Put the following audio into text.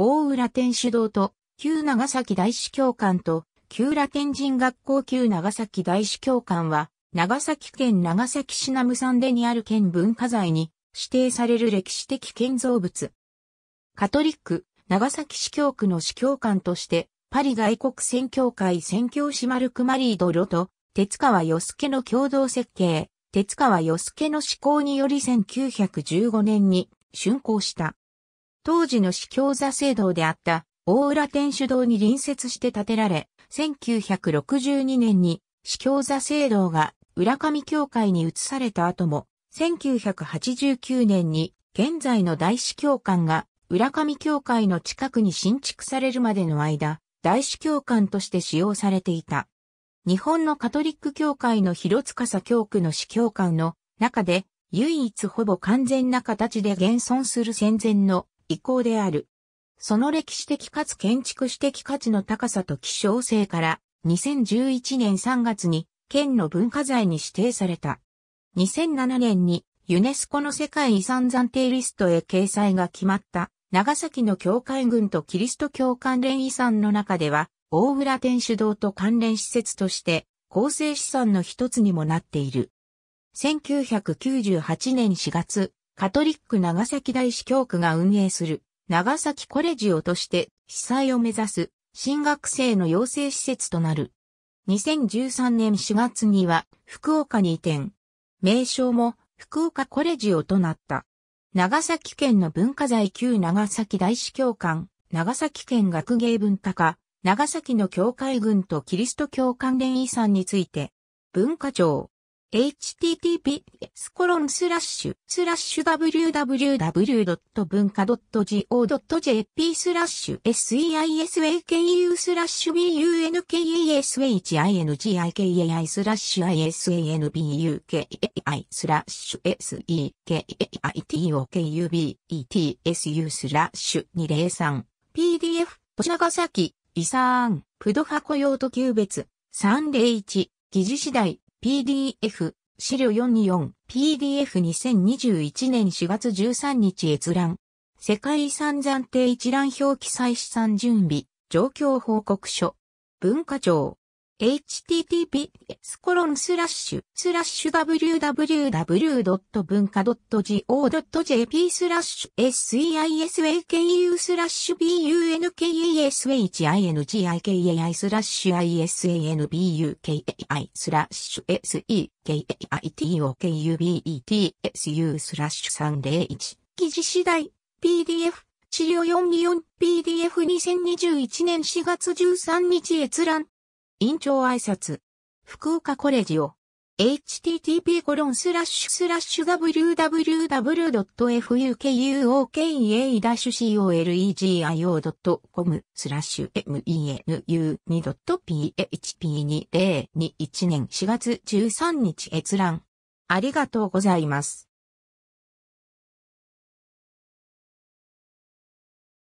大浦天主堂と、旧長崎大司教官と、旧浦天神学校旧長崎大司教官は、長崎県長崎市南山でにある県文化財に指定される歴史的建造物。カトリック、長崎市教区の司教官として、パリ外国宣教会宣教師マルク・マリードロと、鉄川よすけの共同設計、鉄川よすけの施行により1915年に竣工した。当時の司教座制堂であった大浦天主堂に隣接して建てられ、1962年に司教座制堂が浦上教会に移された後も、1989年に現在の大司教官が浦上教会の近くに新築されるまでの間、大司教官として使用されていた。日本のカトリック教会の広司教区の司教官の中で唯一ほぼ完全な形で現存する戦前の意向である。その歴史的かつ建築史的価値の高さと希少性から2011年3月に県の文化財に指定された。2007年にユネスコの世界遺産暫定リストへ掲載が決まった長崎の教会群とキリスト教関連遺産の中では大浦天主堂と関連施設として構成資産の一つにもなっている。1998年4月、カトリック長崎大司教区が運営する長崎コレジオとして被災を目指す新学生の養成施設となる。2013年4月には福岡に移転。名称も福岡コレジオとなった。長崎県の文化財旧長崎大司教館、長崎県学芸文化課、長崎の教会群とキリスト教関連遺産について、文化庁、http s コロンスラッシュスラッシュ www.bunka.go.jp スラッシュ s e i s a k u スラッシュ b u n k e s h i n g i k i スラッシュ isanbukei スラッシュ sekitokubetsu スラッシュ 203pdf 長崎遺産プドハ雇用途級別301記事次第 PDF 資料 424PDF2021 年4月13日閲覧世界遺産暫定一覧表記載資産準備状況報告書文化庁 https コロンスラッシュスラッシュ www. 文化 .go.jp スラッシュ s e i s a k u スラッシュ b u n k a s h i n g i k a i スラッシュ isanbukai スラッシュ seKaitokubetsu スラッシュ301記事次第 PDF 治療 44PDF2021 年4月13日閲覧院長挨拶。福岡コレジオ。http://www.fukuoka-collegio.com スラッシュ menu2.php2021 年4月13日閲覧。ありがとうございます。